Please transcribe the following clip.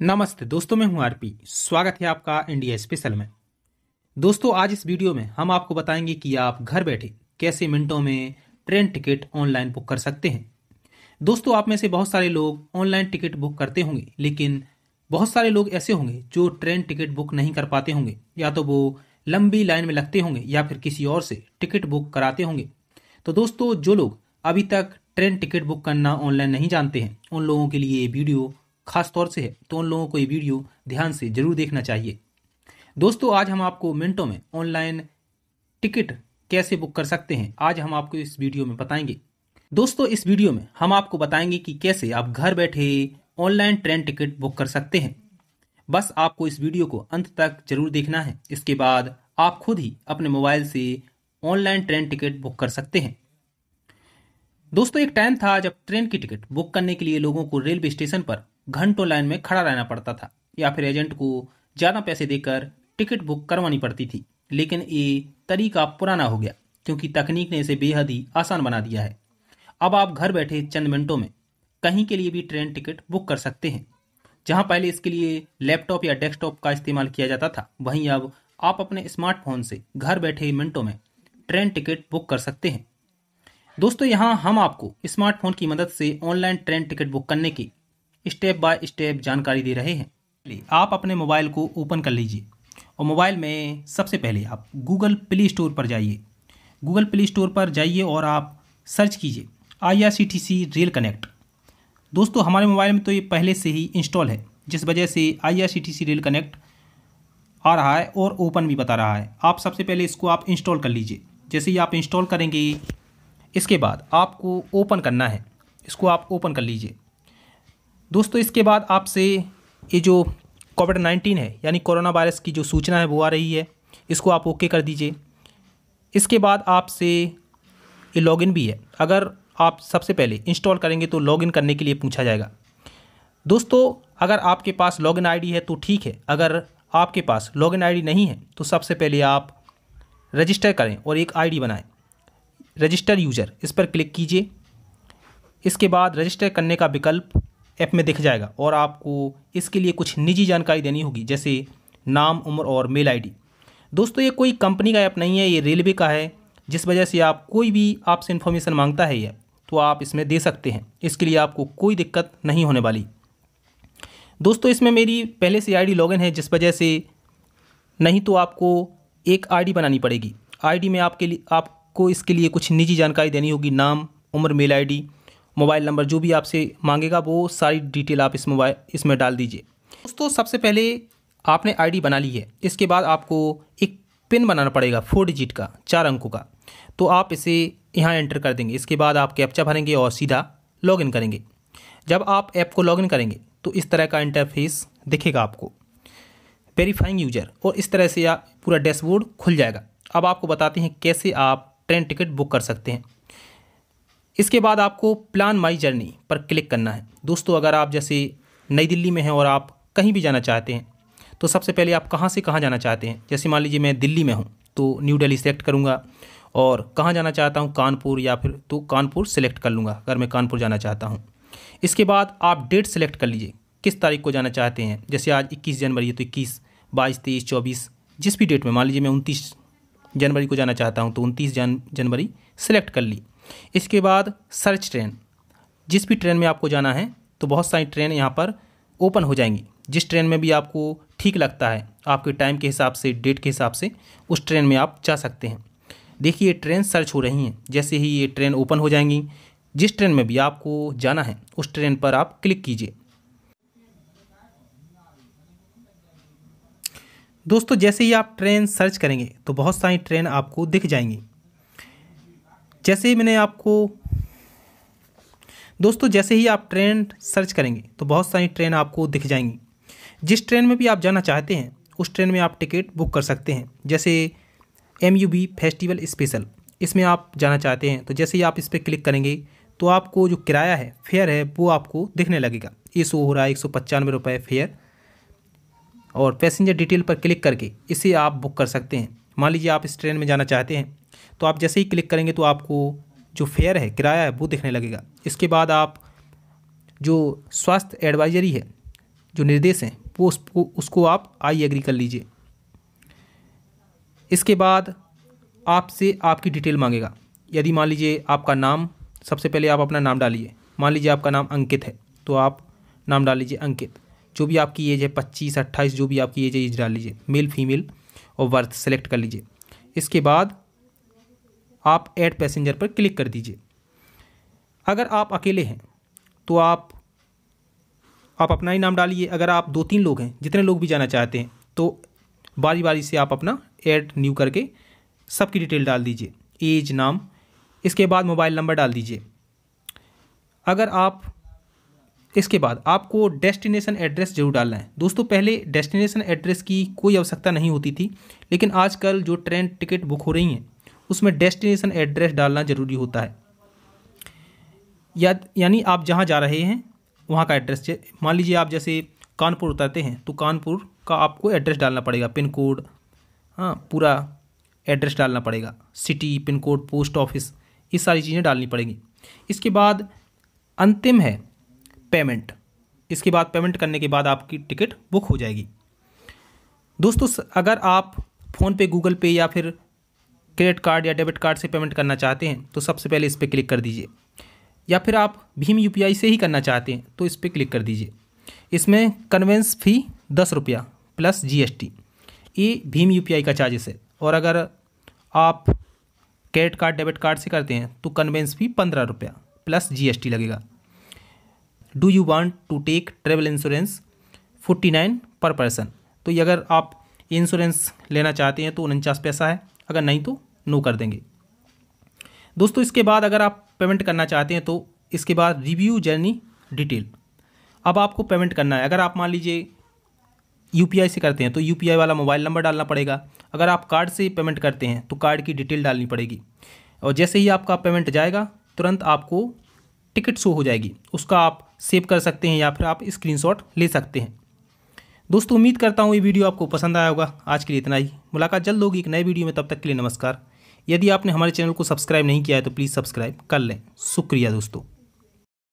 नमस्ते दोस्तों मैं हूं आरपी स्वागत है आपका इंडिया स्पेशल में दोस्तों आज इस वीडियो में हम आपको बताएंगे कि आप घर बैठे कैसे मिनटों में ट्रेन टिकट ऑनलाइन बुक कर सकते हैं दोस्तों आप में से बहुत सारे लोग ऑनलाइन टिकट बुक करते होंगे लेकिन बहुत सारे लोग ऐसे होंगे जो ट्रेन टिकट बुक नहीं कर पाते होंगे या तो वो लंबी लाइन में लगते होंगे या फिर किसी और से टिकट बुक कराते होंगे तो दोस्तों जो लोग अभी तक ट्रेन टिकट बुक करना ऑनलाइन नहीं जानते हैं उन लोगों के लिए ये वीडियो खास तौर से है तो उन लोगों को ये वीडियो ध्यान से जरूर देखना चाहिए दोस्तों आज हम आपको मिनटों में ऑनलाइन टिकट कैसे बुक कर सकते हैं आज हम आपको इस वीडियो में बताएंगे दोस्तों इस वीडियो में हम आपको बताएंगे कि कैसे आप घर बैठे ऑनलाइन ट्रेन टिकट बुक कर सकते हैं बस आपको इस वीडियो को अंत तक जरूर देखना है इसके बाद आप खुद ही अपने मोबाइल से ऑनलाइन ट्रेन टिकट बुक कर सकते हैं दोस्तों एक टाइम था जब ट्रेन की टिकट बुक करने के लिए लोगों को रेलवे स्टेशन पर घंटों लाइन में खड़ा रहना पड़ता था या फिर एजेंट को ज़्यादा पैसे देकर टिकट बुक करवानी पड़ती थी लेकिन ये तरीका पुराना हो गया क्योंकि तकनीक ने इसे बेहद ही आसान बना दिया है अब आप घर बैठे चंद मिनटों में कहीं के लिए भी ट्रेन टिकट बुक कर सकते हैं जहां पहले इसके लिए लैपटॉप या डेस्कटॉप का इस्तेमाल किया जाता था वहीं अब आप अपने स्मार्टफोन से घर बैठे मिनटों में ट्रेन टिकट बुक कर सकते हैं दोस्तों यहाँ हम आपको स्मार्टफोन की मदद से ऑनलाइन ट्रेन टिकट बुक करने के स्टेप बाय स्टेप जानकारी दे रहे हैं आप अपने मोबाइल को ओपन कर लीजिए और मोबाइल में सबसे पहले आप गूगल प्ले स्टोर पर जाइए गूगल प्ले स्टोर पर जाइए और आप सर्च कीजिए I R C T C Rail Connect दोस्तों हमारे मोबाइल में तो ये पहले से ही इंस्टॉल है जिस वजह से I R C T C Rail Connect आ रहा है और ओपन भी बता रहा है आप सबसे पहले इसको आप इंस्टॉल कर लीजिए जैसे ही आप इंस्टॉल करेंगे इसके बाद आपको ओपन करना है इसको आप ओपन कर लीजिए दोस्तों इसके बाद आपसे ये जो कोविड नाइन्टीन है यानी कोरोना वायरस की जो सूचना है वो आ रही है इसको आप ओके कर दीजिए इसके बाद आपसे ये लॉगिन भी है अगर आप सबसे पहले इंस्टॉल करेंगे तो लॉगिन करने के लिए पूछा जाएगा दोस्तों अगर आपके पास लॉगिन आईडी है तो ठीक है अगर आपके पास लॉगिन आईडी नहीं है तो सबसे पहले आप रजिस्टर करें और एक आईडी बनाएं रजिस्टर यूज़र इस पर क्लिक कीजिए इसके बाद रजिस्टर करने का विकल्प ऐप में दिख जाएगा और आपको इसके लिए कुछ निजी जानकारी देनी होगी जैसे नाम उम्र और मेल आईडी दोस्तों ये कोई कंपनी का ऐप नहीं है ये रेलवे का है जिस वजह से आप कोई भी आपसे इन्फॉर्मेशन मांगता है ये तो आप इसमें दे सकते हैं इसके लिए आपको कोई दिक्कत नहीं होने वाली दोस्तों इसमें मेरी पहले से आई लॉगिन है जिस वजह से नहीं तो आपको एक आई बनानी पड़ेगी आई में आपके लिए आपको इसके लिए कुछ निजी जानकारी देनी होगी नाम उम्र मेल आई मोबाइल नंबर जो भी आपसे मांगेगा वो सारी डिटेल आप इस मोबाइल इसमें डाल दीजिए दोस्तों सबसे पहले आपने आईडी बना ली है इसके बाद आपको एक पिन बनाना पड़ेगा फोर डिजिट का चार अंकों का तो आप इसे यहाँ एंटर कर देंगे इसके बाद आप कैप्चा भरेंगे और सीधा लॉगिन करेंगे जब आप ऐप को लॉगिन करेंगे तो इस तरह का इंटरफेस दिखेगा आपको वेरीफाइंग यूजर और इस तरह से पूरा डैशबोर्ड खुल जाएगा अब आपको बताते हैं कैसे आप ट्रेन टिकट बुक कर सकते हैं इसके बाद आपको प्लान माई जर्नी पर क्लिक करना है दोस्तों अगर आप जैसे नई दिल्ली में हैं और आप कहीं भी जाना चाहते हैं तो सबसे पहले आप कहाँ से कहाँ जाना चाहते हैं जैसे मान लीजिए मैं दिल्ली में हूँ तो न्यू दिल्ली सेलेक्ट करूँगा और कहाँ जाना चाहता हूँ कानपुर या फिर तो कानपुर सेलेक्ट कर लूँगा अगर मैं कानपुर जाना चाहता हूँ इसके बाद आप डेट सेलेक्ट कर लीजिए किस तारीख को जाना चाहते हैं जैसे आज 21 जनवरी है तो 21, 22, 23, 24 जिस भी डेट में मान लीजिए मैं 29 जनवरी को जाना चाहता हूँ तो 29 जन जनवरी सेलेक्ट कर ली इसके बाद सर्च ट्रेन जिस भी ट्रेन में आपको जाना है तो बहुत सारी ट्रेन यहाँ पर ओपन हो जाएंगी जिस ट्रेन में भी आपको ठीक लगता है आपके टाइम के हिसाब से डेट के हिसाब से उस ट्रेन में आप जा सकते हैं देखिए ये ट्रेन सर्च हो रही हैं जैसे ही ये ट्रेन ओपन हो जाएंगी जिस ट्रेन में भी आपको जाना है उस ट्रेन पर आप क्लिक कीजिए दोस्तों जैसे ही आप ट्रेन सर्च करेंगे तो बहुत सारी ट्रेन आपको दिख जाएंगी जैसे ही मैंने आपको दोस्तों जैसे ही आप ट्रेन सर्च करेंगे तो बहुत सारी ट्रेन आपको दिख जाएंगी जिस ट्रेन में भी आप जाना चाहते हैं उस ट्रेन में आप टिकट बुक कर सकते हैं जैसे M U B festival special इसमें आप जाना चाहते हैं तो जैसे ही आप इस पर क्लिक करेंगे तो आपको जो किराया है फेयर है वो आपको दिखने लगेगा ये शो हो रहा है एक सौ पचानवे रुपये फेयर और पैसेंजर डिटेल पर क्लिक करके इसे आप बुक कर सकते हैं मान लीजिए आप इस ट्रेन में जाना चाहते हैं तो आप जैसे ही क्लिक करेंगे तो आपको जो फेयर है किराया है वो दिखने लगेगा इसके बाद आप जो स्वास्थ्य एडवाइजरी है जो निर्देश हैं वो उसको उसको आप आई एग्री कर लीजिए इसके बाद आपसे आपकी डिटेल मांगेगा यदि मान लीजिए आपका नाम सबसे पहले आप अपना नाम डालिए मान लीजिए आपका नाम अंकित है तो आप नाम डाल लीजिए अंकित जो भी आपकी एज है पच्चीस अट्ठाईस जो भी आपकी एज है एज डाल लीजिए मेल फीमेल और वर्थ सेलेक्ट कर लीजिए इसके बाद आप ऐड पैसेंजर पर क्लिक कर दीजिए अगर आप अकेले हैं तो आप आप अपना ही नाम डालिए अगर आप दो तीन लोग हैं जितने लोग भी जाना चाहते हैं तो बारी बारी से आप अपना ऐड न्यू करके सबकी डिटेल डाल दीजिए एज नाम इसके बाद मोबाइल नंबर डाल दीजिए अगर आप इसके बाद आपको डेस्टिनेशन एड्रेस जरूर डालना है दोस्तों पहले डेस्टिनेशन एड्रेस की कोई आवश्यकता नहीं होती थी लेकिन आजकल जो ट्रेन टिकट बुक हो रही हैं उसमें डेस्टिनेशन एड्रेस डालना ज़रूरी होता है या यानी आप जहाँ जा रहे हैं वहाँ का एड्रेस मान लीजिए आप जैसे कानपुर उतरते हैं तो कानपुर का आपको एड्रेस डालना पड़ेगा पिन कोड हाँ पूरा एड्रेस डालना पड़ेगा city pin code post office ये सारी चीज़ें डालनी पड़ेंगी इसके बाद अंतिम है पेमेंट इसके बाद पेमेंट करने के बाद आपकी टिकट बुक हो जाएगी दोस्तों अगर आप फ़ोनपे गूगल पे या फिर क्रेडिट कार्ड या डेबिट कार्ड से पेमेंट करना चाहते हैं तो सबसे पहले इस पर क्लिक कर दीजिए या फिर आप भीम यू से ही करना चाहते हैं तो इस पर क्लिक कर दीजिए इसमें कन्वेंस फ़ी दस रुपया प्लस जीएसटी ये भीम यू का चार्जेस है और अगर आप क्रेडिट कार्ड डेबिट कार्ड से करते हैं तो कन्वेंस फ़ी पंद्रह रुपया प्लस जीएसटी लगेगा do you want to take travel insurance forty nine per person तो ये अगर आप इंश्योरेंस लेना चाहते हैं तो उनचास पैसा है अगर नहीं तो नो कर देंगे दोस्तों इसके बाद अगर आप पेमेंट करना चाहते हैं तो इसके बाद रिव्यू जर्नी डिटेल अब आपको पेमेंट करना है अगर आप मान लीजिए यू से करते हैं तो यू वाला मोबाइल नंबर डालना पड़ेगा अगर आप कार्ड से पेमेंट करते हैं तो कार्ड की डिटेल डालनी पड़ेगी और जैसे ही आपका पेमेंट जाएगा तुरंत आपको टिकट शो हो जाएगी उसका आप सेव कर सकते हैं या फिर आप स्क्रीनशॉट ले सकते हैं दोस्तों उम्मीद करता हूँ ये वीडियो आपको पसंद आया होगा आज के लिए इतना ही मुलाकात जल्द होगी एक नए वीडियो में तब तक के लिए नमस्कार यदि आपने हमारे चैनल को सब्सक्राइब नहीं किया है तो प्लीज़ सब्सक्राइब कर लें शुक्रिया दोस्तों